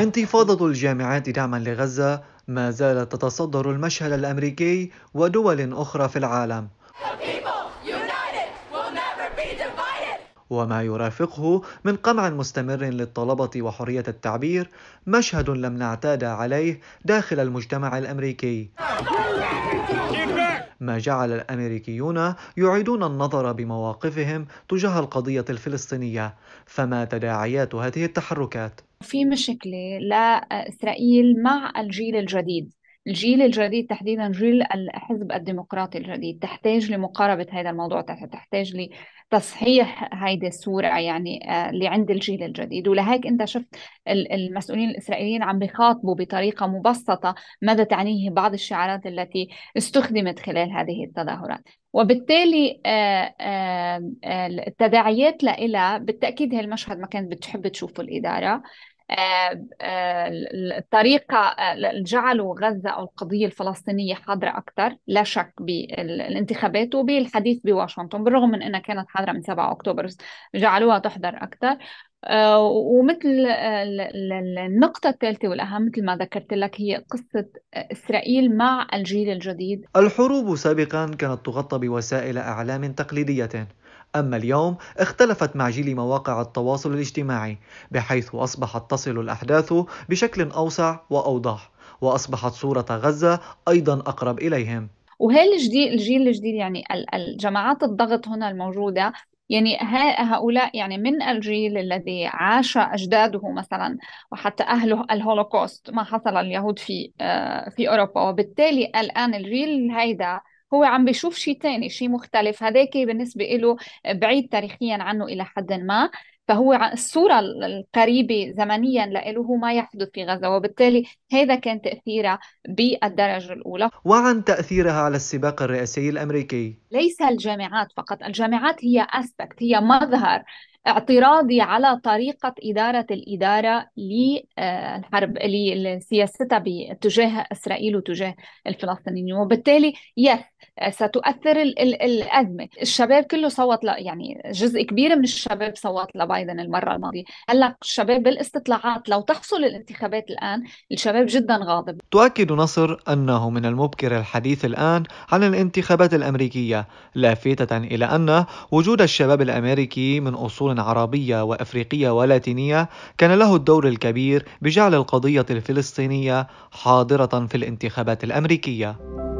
نعم. انتفاضة الجامعات دعما لغزة ما زالت تتصدر المشهد الأمريكي ودول أخرى في العالم وما يرافقه من قمع مستمر للطلبة وحرية التعبير مشهد لم نعتاد عليه داخل المجتمع الأمريكي ما جعل الأمريكيون يعيدون النظر بمواقفهم تجاه القضية الفلسطينية فما تداعيات هذه التحركات؟ في مشكلة لإسرائيل مع الجيل الجديد الجيل الجديد تحديدا جيل الحزب الديمقراطي الجديد تحتاج لمقاربة هذا الموضوع تحتاج لتصحيح هيدي الصورة يعني اللي آه، عند الجيل الجديد ولهيك أنت شفت المسؤولين الإسرائيليين عم بيخاطبوا بطريقة مبسطة ماذا تعنيه بعض الشعارات التي استخدمت خلال هذه التظاهرات وبالتالي آه، آه، التداعيات لها بالتأكيد هالمشهد ما كانت بتحب تشوفه الإدارة الطريقة جعلوا غزة أو القضية الفلسطينية حاضرة أكثر لا شك بالانتخابات وبالحديث بواشنطن بالرغم من أنها كانت حاضرة من 7 أكتوبر جعلوها تحضر أكثر آه، ومثل النقطة الثالثة والأهم مثل ما ذكرت لك هي قصة إسرائيل مع الجيل الجديد الحروب سابقا كانت تغطى بوسائل أعلام تقليدية أما اليوم اختلفت مع جيل مواقع التواصل الاجتماعي بحيث أصبحت تصل الأحداث بشكل أوسع وأوضح وأصبحت صورة غزة أيضا أقرب إليهم وهي الجديد الجيل الجديد يعني الجماعات الضغط هنا الموجودة يعني هؤلاء يعني من الجيل الذي عاش أجداده مثلا وحتى أهله الهولوكوست ما حصل اليهود في آه، في أوروبا وبالتالي الآن الجيل هيدا هو عم بيشوف شيء تاني شيء مختلف هداك بالنسبة له بعيد تاريخيا عنه إلى حد ما فهو الصورة القريبة زمنيا له هو ما يحدث في غزة وبالتالي هذا كان تأثيرها بالدرجة الأولى وعن تأثيرها على السباق الرئاسي الأمريكي ليس الجامعات فقط الجامعات هي أسبكت هي مظهر اعتراضي على طريقة إدارة الإدارة للحرب آه، لسياستها تجاه إسرائيل وتجاه الفلسطينيين وبالتالي يس ستؤثر الـ الـ الأزمة الشباب كله صوت لا يعني جزء كبير من الشباب صوت لبايدن المرة الماضية هلا الشباب بالاستطلاعات لو تحصل الانتخابات الآن الشباب جدا غاضب تؤكد نصر أنه من المبكر الحديث الآن عن الانتخابات الأمريكية لافتة إلى أن وجود الشباب الأمريكي من أصول عربية وأفريقية ولاتينية كان له الدور الكبير بجعل القضية الفلسطينية حاضرة في الانتخابات الأمريكية.